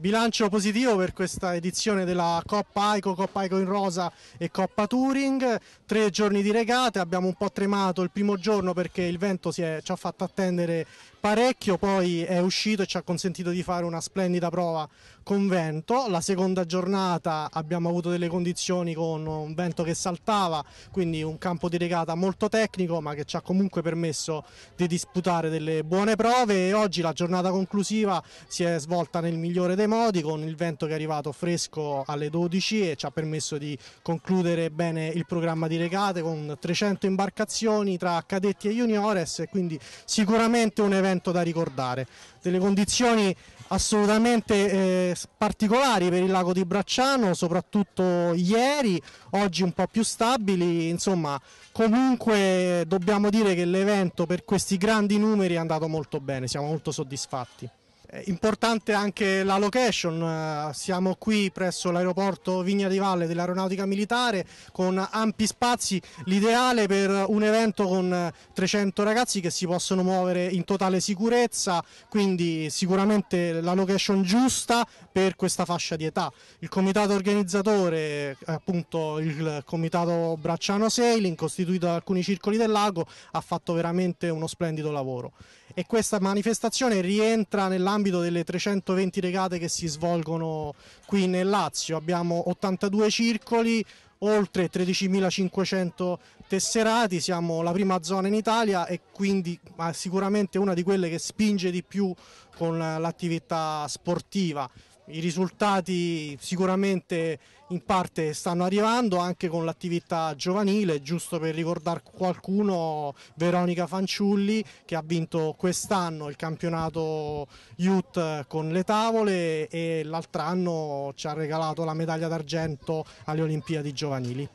bilancio positivo per questa edizione della Coppa Aico, Coppa Aico in rosa e Coppa Touring, tre giorni di regate, abbiamo un po' tremato il primo giorno perché il vento è, ci ha fatto attendere parecchio, poi è uscito e ci ha consentito di fare una splendida prova con vento, la seconda giornata abbiamo avuto delle condizioni con un vento che saltava, quindi un campo di regata molto tecnico ma che ci ha comunque permesso di disputare delle buone prove e oggi la giornata conclusiva si è svolta nel migliore dei modi con il vento che è arrivato fresco alle 12 e ci ha permesso di concludere bene il programma di regate con 300 imbarcazioni tra cadetti e juniores e quindi sicuramente un evento da ricordare. Delle condizioni assolutamente eh, particolari per il lago di Bracciano, soprattutto ieri, oggi un po' più stabili, insomma comunque dobbiamo dire che l'evento per questi grandi numeri è andato molto bene, siamo molto soddisfatti importante anche la location, siamo qui presso l'aeroporto Vigna di Valle dell'Aeronautica Militare con ampi spazi, l'ideale per un evento con 300 ragazzi che si possono muovere in totale sicurezza, quindi sicuramente la location giusta per questa fascia di età. Il comitato organizzatore, appunto il comitato Bracciano Sailing, costituito da alcuni circoli del lago, ha fatto veramente uno splendido lavoro e questa manifestazione rientra nell'ambito nell'ambito delle 320 regate che si svolgono qui nel Lazio. Abbiamo 82 circoli, oltre 13.500 tesserati, siamo la prima zona in Italia e quindi sicuramente una di quelle che spinge di più con l'attività sportiva. I risultati sicuramente in parte stanno arrivando anche con l'attività giovanile, giusto per ricordare qualcuno, Veronica Fanciulli che ha vinto quest'anno il campionato Youth con le tavole e l'altro anno ci ha regalato la medaglia d'argento alle Olimpiadi giovanili.